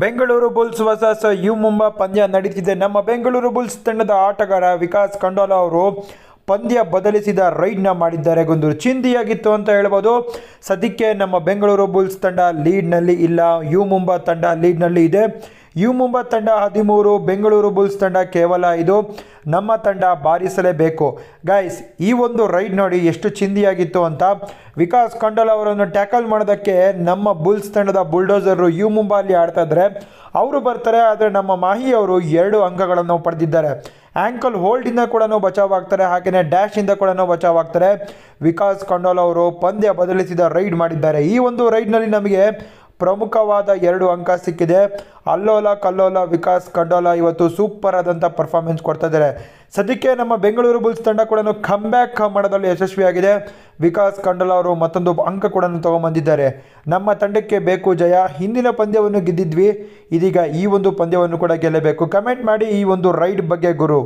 Bengaluru bulls versus U Mumba ಪಂದ್ಯ ನಡೀತಿದೆ ನಮ್ಮ ಬೆಂಗಳೂರು ಬುಲ್ಸ್ ತಂಡದ ಆಟಗಾರ ವಿಕಾಸ್ ಕಂಡೋಲ ಅವರು ಪಂದ್ಯ ಬದಲಿಸಿದ ರೈಡ್ನ ಮಾಡಿದ್ದಾರೆ ಒಂದು ಚಿಂದಿಯಾಗಿತ್ತು ಅಂತ ಹೇಳ್ಬೋದು ಸದ್ಯಕ್ಕೆ ನಮ್ಮ ಬೆಂಗಳೂರು ಬುಲ್ಸ್ ತಂಡ ಲೀಡ್ನಲ್ಲಿ ಇಲ್ಲ ಯು ಮುಂಬಾ ತಂಡ ಲೀಡ್ನಲ್ಲಿ ಇದೆ ಯು ಮುಂಬೈ ತಂಡ ಹದಿಮೂರು ಬೆಂಗಳೂರು ಬುಲ್ಸ್ ತಂಡ ಕೇವಲ ಇದು ನಮ್ಮ ತಂಡ ಬಾರಿಸಲೇಬೇಕು ಗೈಸ್ ಈ ಒಂದು ರೈಡ್ ನೋಡಿ ಎಷ್ಟು ಚಿಂದಿಯಾಗಿತ್ತು ಅಂತ ವಿಕಾಸ್ ಕಂಡಲ್ ಅವರನ್ನು ಟ್ಯಾಕಲ್ ಮಾಡೋದಕ್ಕೆ ನಮ್ಮ ಬುಲ್ಸ್ ತಂಡದ ಬುಲ್ಡೋಸರು ಯು ಮುಂಬ ಅಲ್ಲಿ ಆಡ್ತಾಯಿದ್ರೆ ಅವರು ಬರ್ತಾರೆ ಆದರೆ ನಮ್ಮ ಮಾಹಿ ಅವರು ಎರಡು ಅಂಕಗಳನ್ನು ಪಡೆದಿದ್ದಾರೆ ಆ್ಯಂಕಲ್ ಹೋಲ್ಡಿಂದ ಕೂಡ ಆಗ್ತಾರೆ ಹಾಗೆಯೇ ಡ್ಯಾಶಿಂದ ಕೂಡ ಬಚಾವಾಗ್ತಾರೆ ವಿಕಾಸ್ ಕಂಡೋಲ್ ಅವರು ಪಂದ್ಯ ಬದಲಿಸಿದ ರೈಡ್ ಮಾಡಿದ್ದಾರೆ ಈ ಒಂದು ರೈಡ್ನಲ್ಲಿ ನಮಗೆ ಪ್ರಮುಖವಾದ ಎರಡು ಅಂಕ ಸಿಕ್ಕಿದೆ ಅಲ್ಲೋಲ ಕಲ್ಲೋಲ ವಿಕಾಸ್ ಕಡೋಲ ಇವತ್ತು ಸೂಪರ್ ಆದಂಥ ಪರ್ಫಾರ್ಮೆನ್ಸ್ ಕೊಡ್ತಾ ಇದ್ದಾರೆ ಸದ್ಯಕ್ಕೆ ನಮ್ಮ ಬೆಂಗಳೂರು ಬುಲ್ಸ್ ತಂಡ ಕೂಡ ಕಮ್ಬ್ಯಾಕ್ ಮಾಡೋದ್ರಲ್ಲಿ ಯಶಸ್ವಿಯಾಗಿದೆ ವಿಕಾಸ್ ಕಂಡೋಲ ಅವರು ಮತ್ತೊಂದು ಅಂಕ ಕೂಡ ತೊಗೊಂಬಂದಿದ್ದಾರೆ ನಮ್ಮ ತಂಡಕ್ಕೆ ಬೇಕು ಜಯ ಹಿಂದಿನ ಪಂದ್ಯವನ್ನು ಗೆದ್ದಿದ್ವಿ ಇದೀಗ ಈ ಒಂದು ಪಂದ್ಯವನ್ನು ಕೂಡ ಗೆಲ್ಲಬೇಕು ಕಮೆಂಟ್ ಮಾಡಿ ಈ ಒಂದು ರೈಡ್ ಬಗ್ಗೆ ಗುರು